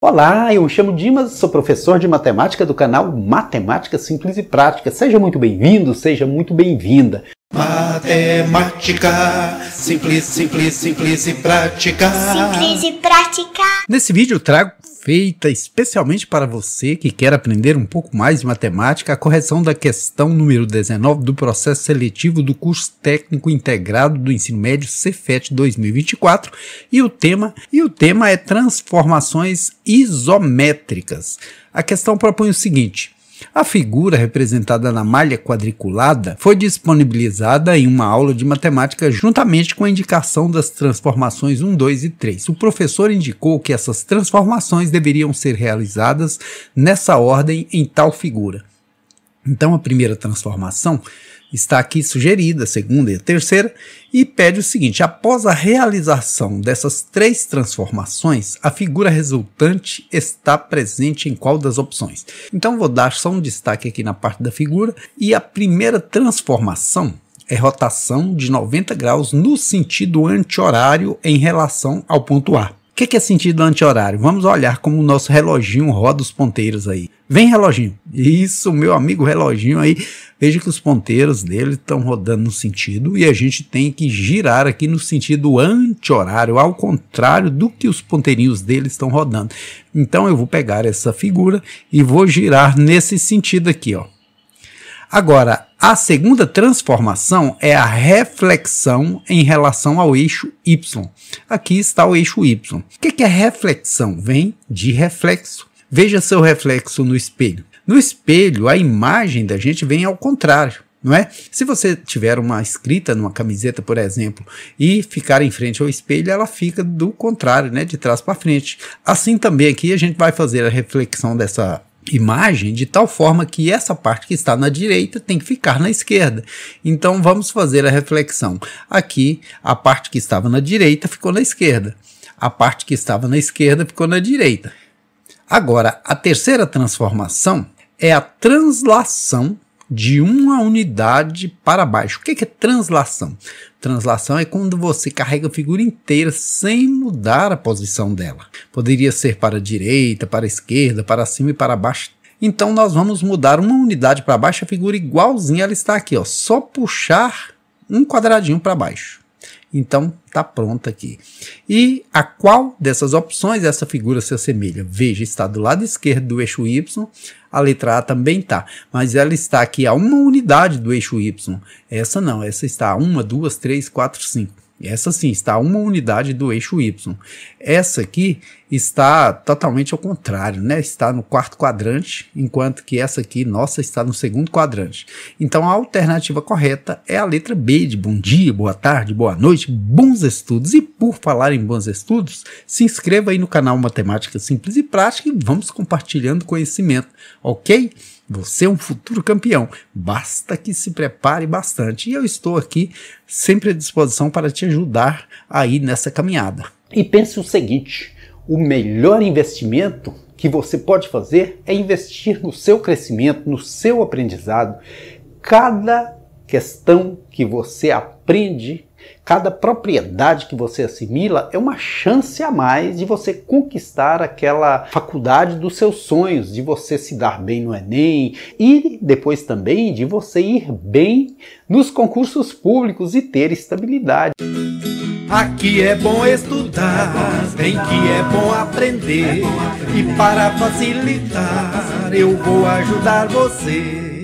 Olá, eu me chamo Dimas, sou professor de matemática do canal Matemática Simples e Prática. Seja muito bem-vindo, seja muito bem-vinda. Matemática simples, simples, simples e prática. Simples e prática. Nesse vídeo eu trago feita especialmente para você que quer aprender um pouco mais de matemática, a correção da questão número 19 do processo seletivo do curso técnico integrado do ensino médio Cefet 2024 e o tema e o tema é transformações isométricas. A questão propõe o seguinte: a figura representada na malha quadriculada foi disponibilizada em uma aula de matemática juntamente com a indicação das transformações 1, 2 e 3. O professor indicou que essas transformações deveriam ser realizadas nessa ordem em tal figura. Então, a primeira transformação está aqui sugerida, a segunda e a terceira, e pede o seguinte: após a realização dessas três transformações, a figura resultante está presente em qual das opções? Então vou dar só um destaque aqui na parte da figura, e a primeira transformação é rotação de 90 graus no sentido anti-horário em relação ao ponto A que, que é sentido anti-horário? Vamos olhar como o nosso reloginho roda os ponteiros aí. Vem reloginho. Isso, meu amigo reloginho aí. Veja que os ponteiros dele estão rodando no sentido e a gente tem que girar aqui no sentido anti-horário, ao contrário do que os ponteirinhos dele estão rodando. Então eu vou pegar essa figura e vou girar nesse sentido aqui, ó. Agora, a segunda transformação é a reflexão em relação ao eixo Y. Aqui está o eixo Y. O que é reflexão? Vem de reflexo. Veja seu reflexo no espelho. No espelho, a imagem da gente vem ao contrário. Não é? Se você tiver uma escrita numa camiseta, por exemplo, e ficar em frente ao espelho, ela fica do contrário, né, de trás para frente. Assim também aqui a gente vai fazer a reflexão dessa imagem de tal forma que essa parte que está na direita tem que ficar na esquerda. Então vamos fazer a reflexão. Aqui a parte que estava na direita ficou na esquerda. A parte que estava na esquerda ficou na direita. Agora, a terceira transformação é a translação de uma unidade para baixo. O que é translação? Translação é quando você carrega a figura inteira sem mudar a posição dela. Poderia ser para a direita, para a esquerda, para cima e para baixo. Então nós vamos mudar uma unidade para baixo, a figura igualzinha ela está aqui, ó, só puxar um quadradinho para baixo. Então, está pronta aqui. E a qual dessas opções essa figura se assemelha? Veja, está do lado esquerdo do eixo Y, a letra A também está, mas ela está aqui a uma unidade do eixo Y. Essa não, essa está a uma, duas, três, quatro, cinco. Essa sim está a uma unidade do eixo Y. Essa aqui está totalmente ao contrário, né? Está no quarto quadrante, enquanto que essa aqui, nossa, está no segundo quadrante. Então a alternativa correta é a letra B de bom dia, boa tarde, boa noite, bons estudos. E por falar em bons estudos, se inscreva aí no canal Matemática Simples e Prática e vamos compartilhando conhecimento, ok? Você é um futuro campeão. Basta que se prepare bastante. E eu estou aqui sempre à disposição para te ajudar aí nessa caminhada. E pense o seguinte: o melhor investimento que você pode fazer é investir no seu crescimento, no seu aprendizado. Cada questão que você aprende, cada propriedade que você assimila é uma chance a mais de você conquistar aquela faculdade dos seus sonhos, de você se dar bem no Enem e depois também de você ir bem nos concursos públicos e ter estabilidade. Aqui é bom estudar, tem que é bom aprender, e para facilitar eu vou ajudar você.